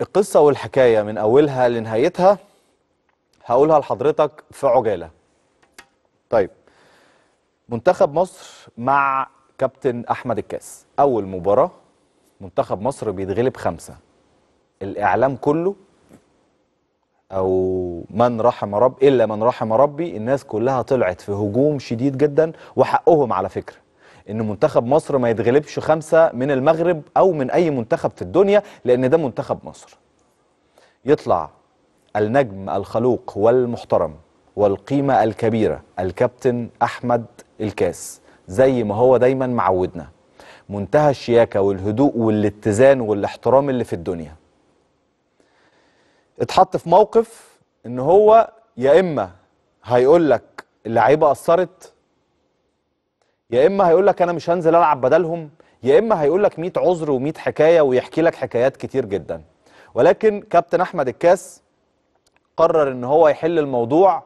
القصة والحكاية من أولها لنهايتها هقولها لحضرتك في عجالة طيب منتخب مصر مع كابتن أحمد الكاس أول مباراة منتخب مصر بيتغلب خمسة الإعلام كله او من رحم رب الا من رحم ربي الناس كلها طلعت في هجوم شديد جدا وحقهم على فكره ان منتخب مصر ما يتغلبش خمسه من المغرب او من اي منتخب في الدنيا لان ده منتخب مصر. يطلع النجم الخلوق والمحترم والقيمه الكبيره الكابتن احمد الكاس زي ما هو دايما معودنا. منتهى الشياكه والهدوء والاتزان والاحترام اللي في الدنيا. اتحط في موقف ان هو يا اما هيقول لك اللعيبه قصرت يا اما هيقول لك انا مش هنزل العب بدلهم يا اما هيقول لك 100 عذر و100 حكايه ويحكي لك حكايات كتير جدا ولكن كابتن احمد الكاس قرر ان هو يحل الموضوع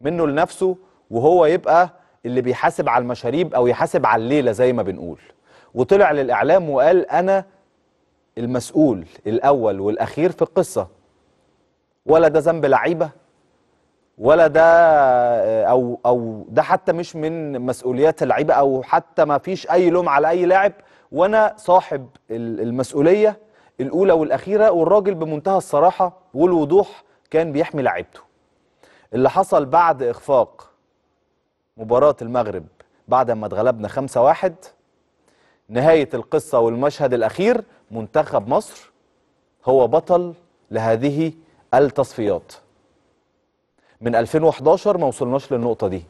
منه لنفسه وهو يبقى اللي بيحاسب على المشاريب او يحاسب على الليله زي ما بنقول وطلع للاعلام وقال انا المسؤول الاول والاخير في القصه ولا ده ذنب لعيبه ولا ده آه، او او ده حتى مش من مسؤوليات اللعيبه او حتى ما فيش اي لوم على اي لاعب وانا صاحب المسؤوليه الاولى والاخيره والراجل بمنتهى الصراحه والوضوح كان بيحمي لعيبته اللي حصل بعد اخفاق مباراه المغرب بعد ما اتغلبنا 5-1 نهايه القصه والمشهد الاخير منتخب مصر هو بطل لهذه التصفيات من 2011 ما وصلناش للنقطه دي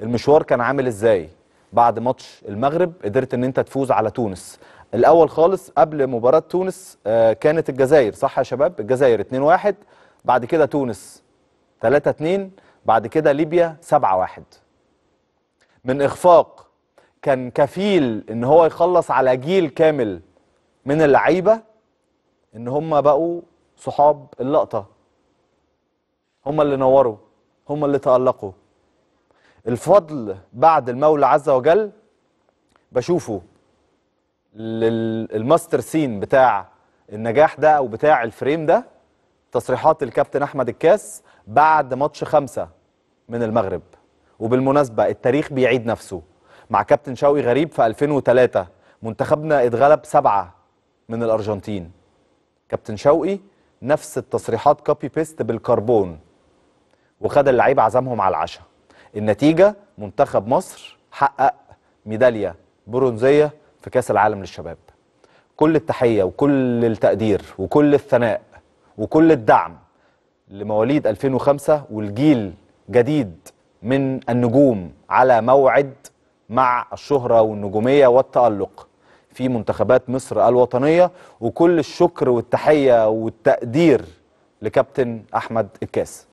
المشوار كان عامل ازاي بعد ماتش المغرب قدرت ان انت تفوز على تونس الاول خالص قبل مباراه تونس آه، كانت الجزائر صح يا شباب الجزائر 2-1 بعد كده تونس 3-2 بعد كده ليبيا 7-1 من اخفاق كان كفيل ان هو يخلص على جيل كامل من اللعيبه ان هم بقوا صحاب اللقطه هم اللي نوروا هم اللي تألقوا الفضل بعد المولى عز وجل بشوفه للماستر سين بتاع النجاح ده او بتاع الفريم ده تصريحات الكابتن احمد الكاس بعد ماتش خمسة من المغرب وبالمناسبة التاريخ بيعيد نفسه مع كابتن شوقي غريب في 2003 منتخبنا اتغلب سبعة من الأرجنتين كابتن شوقي نفس التصريحات كوبي بيست بالكربون وخد اللعيبه عزمهم على العشاء النتيجه منتخب مصر حقق ميداليه برونزيه في كاس العالم للشباب كل التحيه وكل التقدير وكل الثناء وكل الدعم لمواليد 2005 والجيل جديد من النجوم على موعد مع الشهرة والنجومية والتألق في منتخبات مصر الوطنية وكل الشكر والتحية والتقدير لكابتن أحمد الكاس